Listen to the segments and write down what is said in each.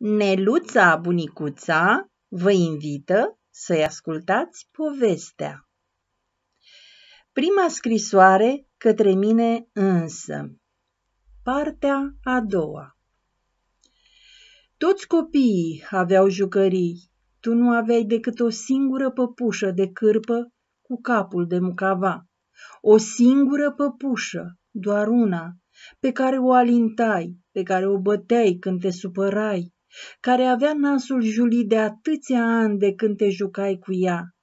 Neluța Bunicuța vă invită să-i ascultați povestea. Prima scrisoare către mine însă. Partea a doua. Toți copiii aveau jucării. Tu nu aveai decât o singură păpușă de cârpă cu capul de mucava. O singură păpușă, doar una, pe care o alintai, pe care o băteai când te supărai, care avea nasul Julie de atâția ani de când te jucai cu ea,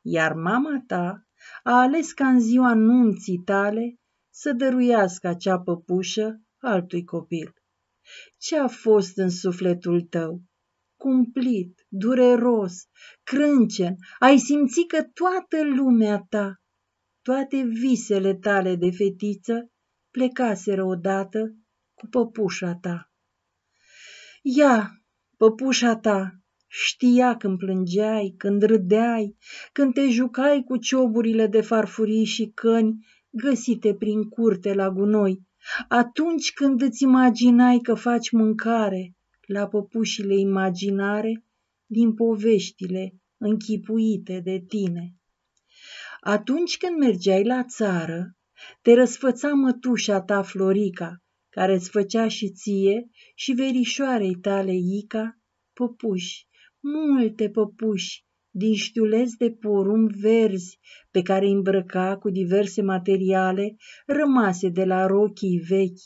iar mama ta a ales ca în ziua nunții tale să dăruiască acea păpușă altui copil. Ce a fost în sufletul tău? Cumplit, dureros, crâncen, ai simțit că toată lumea ta, toate visele tale de fetiță plecaseră odată cu păpușa ta. Ia, păpușa ta, știa când plângeai, când râdeai, când te jucai cu cioburile de farfurii și căni găsite prin curte la gunoi, atunci când îți imaginai că faci mâncare la păpușile imaginare din poveștile închipuite de tine. Atunci când mergeai la țară, te răsfăța mătușa ta Florica, care îți făcea și ție și verișoarei tale, Ica, păpuși, multe păpuși, din știuleți de porumb verzi pe care îi îmbrăca cu diverse materiale rămase de la rochii vechi.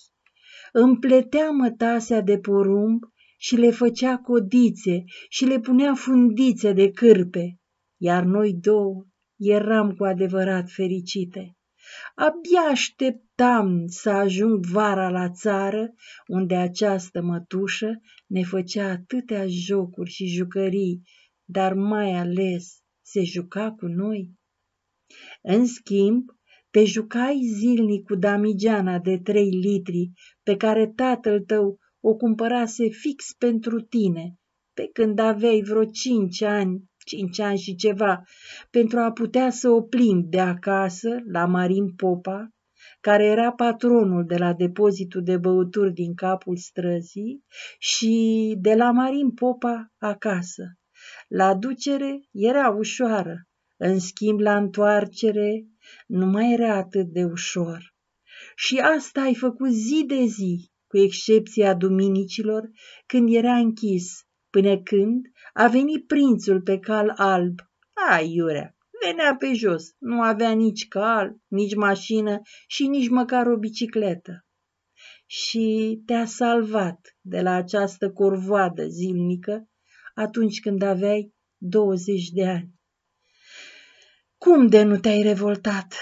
Împletea mătasea de porumb și le făcea codițe și le punea fundițe de cârpe, iar noi două eram cu adevărat fericite. Abia aștept Așteptam să ajung vara la țară, unde această mătușă ne făcea atâtea jocuri și jucării, dar mai ales se juca cu noi. În schimb, te jucai zilnic cu damigeana de trei litri pe care tatăl tău o cumpărase fix pentru tine, pe când aveai vreo cinci ani, cinci ani și ceva, pentru a putea să o plimbi de acasă la Marin Popa, care era patronul de la depozitul de băuturi din capul străzii și de la Marin Popa acasă. La ducere era ușoară, în schimb la întoarcere nu mai era atât de ușor. Și asta ai făcut zi de zi, cu excepția duminicilor, când era închis, până când a venit prințul pe cal alb, aiurea, venea pe jos, nu avea nici cal, nici mașină și nici măcar o bicicletă. Și te-a salvat de la această corvoadă zilnică atunci când aveai 20 de ani. Cum de nu te-ai revoltat?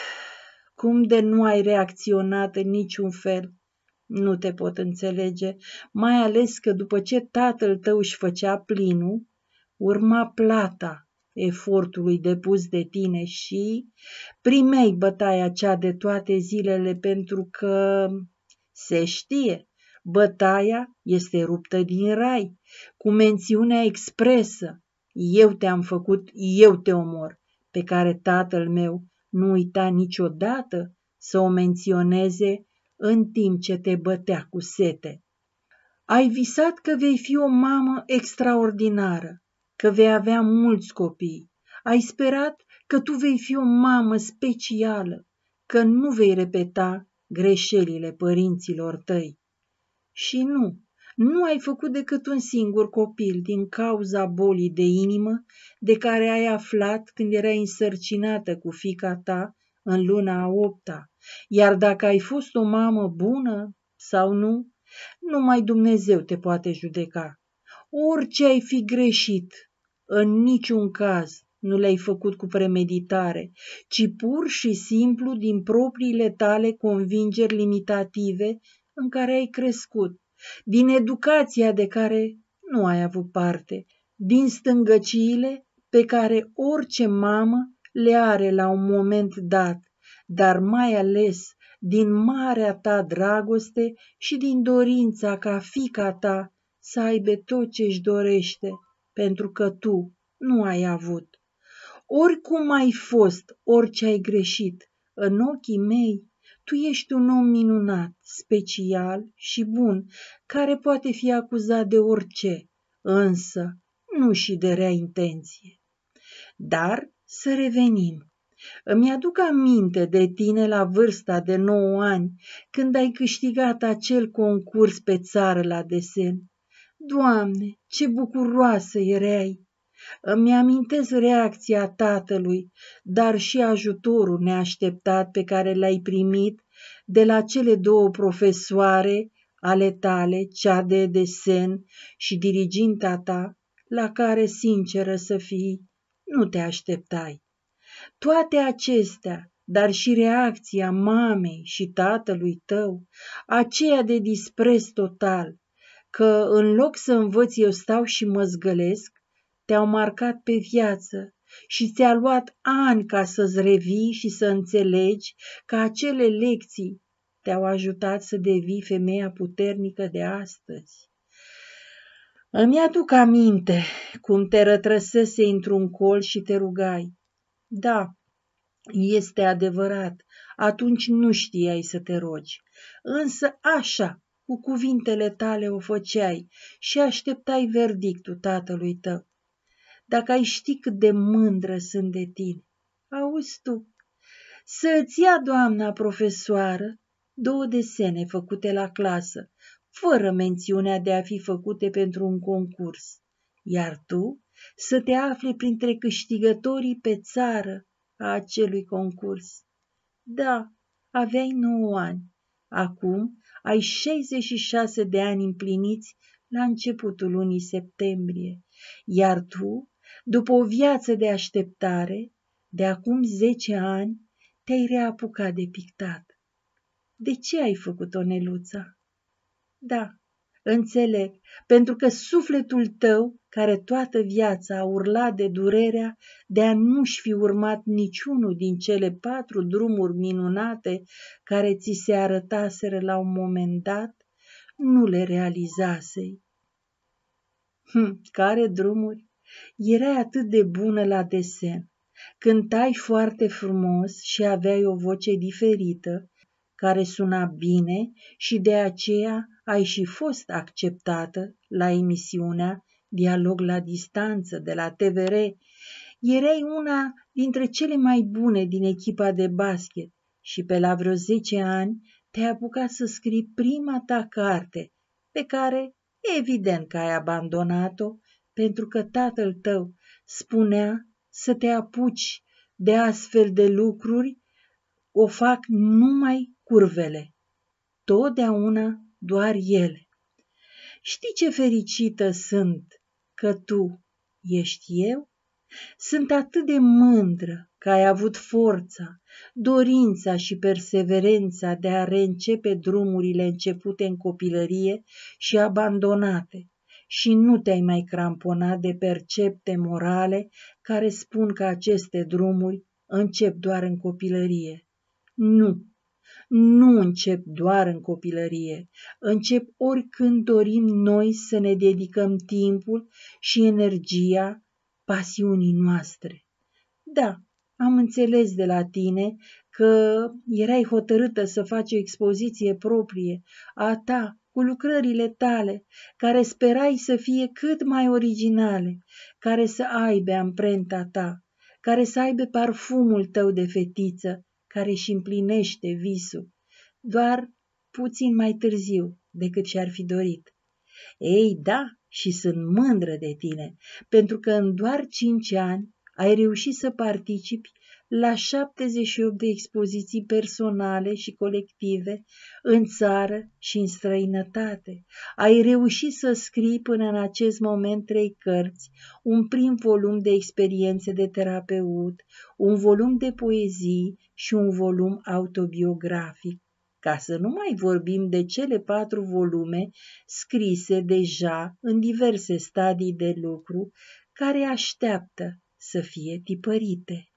Cum de nu ai reacționat în niciun fel? Nu te pot înțelege, mai ales că după ce tatăl tău își făcea plinul, urma plata efortului depus de tine și primei bătaia cea de toate zilele pentru că se știe, bătaia este ruptă din rai, cu mențiunea expresă, eu te-am făcut, eu te omor, pe care tatăl meu nu uita niciodată să o menționeze în timp ce te bătea cu sete. Ai visat că vei fi o mamă extraordinară, că vei avea mulți copii. Ai sperat că tu vei fi o mamă specială, că nu vei repeta greșelile părinților tăi. Și nu, nu ai făcut decât un singur copil din cauza bolii de inimă de care ai aflat când erai însărcinată cu fica ta în luna a opta. Iar dacă ai fost o mamă bună sau nu, numai Dumnezeu te poate judeca. Orice ai fi greșit, în niciun caz nu le-ai făcut cu premeditare, ci pur și simplu din propriile tale convingeri limitative în care ai crescut, din educația de care nu ai avut parte, din stângăciile pe care orice mamă le are la un moment dat, dar mai ales din marea ta dragoste și din dorința ca fica ta să aibă tot ce își dorește pentru că tu nu ai avut. Oricum ai fost, orice ai greșit, în ochii mei, tu ești un om minunat, special și bun, care poate fi acuzat de orice, însă nu și de rea intenție. Dar să revenim. Îmi aduc aminte de tine la vârsta de 9 ani, când ai câștigat acel concurs pe țară la desen. Doamne, ce bucuroasă erai! Îmi amintesc reacția tatălui, dar și ajutorul neașteptat pe care l-ai primit de la cele două profesoare ale tale, cea de desen și diriginta ta, la care, sinceră să fii, nu te așteptai. Toate acestea, dar și reacția mamei și tatălui tău, aceea de dispreț total, că în loc să învăț eu stau și mă zgălesc, te-au marcat pe viață și ți-a luat ani ca să-ți revii și să înțelegi că acele lecții te-au ajutat să devii femeia puternică de astăzi. Îmi aduc aminte cum te rătrăsese într-un col și te rugai. Da, este adevărat, atunci nu știai să te rogi, însă așa cu cuvintele tale o făceai și așteptai verdictul tatălui tău. Dacă ai ști cât de mândră sunt de tine, auzi tu, să-ți ia doamna profesoară două desene făcute la clasă, fără mențiunea de a fi făcute pentru un concurs, iar tu să te afli printre câștigătorii pe țară a acelui concurs. Da, aveai nouă ani Acum ai 66 de ani împliniți la începutul lunii septembrie, iar tu, după o viață de așteptare, de acum 10 ani, te-ai reapucat de pictat. De ce ai făcut-o, Neluța? Da, Înțeleg, pentru că sufletul tău, care toată viața a urlat de durerea de a nu-și fi urmat niciunul din cele patru drumuri minunate care ți se arătaseră la un moment dat, nu le realizasei. Hm, care drumuri? Erai atât de bună la desen. Cântai foarte frumos și aveai o voce diferită, care suna bine și de aceea ai și fost acceptată la emisiunea Dialog la distanță de la TVR. Erai una dintre cele mai bune din echipa de basket și pe la vreo 10 ani te-ai apucat să scrii prima ta carte, pe care evident că ai abandonat-o pentru că tatăl tău spunea să te apuci de astfel de lucruri, o fac numai curvele. Totdeauna doar ele. Știi ce fericită sunt că tu ești eu? Sunt atât de mândră că ai avut forța, dorința și perseverența de a reîncepe drumurile începute în copilărie și abandonate și nu te-ai mai cramponat de percepte morale care spun că aceste drumuri încep doar în copilărie. Nu, nu încep doar în copilărie, încep oricând dorim noi să ne dedicăm timpul și energia pasiunii noastre. Da, am înțeles de la tine că erai hotărâtă să faci o expoziție proprie a ta cu lucrările tale, care sperai să fie cât mai originale, care să aibă amprenta ta, care să aibă parfumul tău de fetiță, care își împlinește visul, doar puțin mai târziu decât și-ar fi dorit. Ei, da, și sunt mândră de tine, pentru că în doar cinci ani ai reușit să participi la 78 de expoziții personale și colective în țară și în străinătate. Ai reușit să scrii până în acest moment trei cărți, un prim volum de experiențe de terapeut, un volum de poezii și un volum autobiografic ca să nu mai vorbim de cele patru volume scrise deja în diverse stadii de lucru care așteaptă să fie tipărite.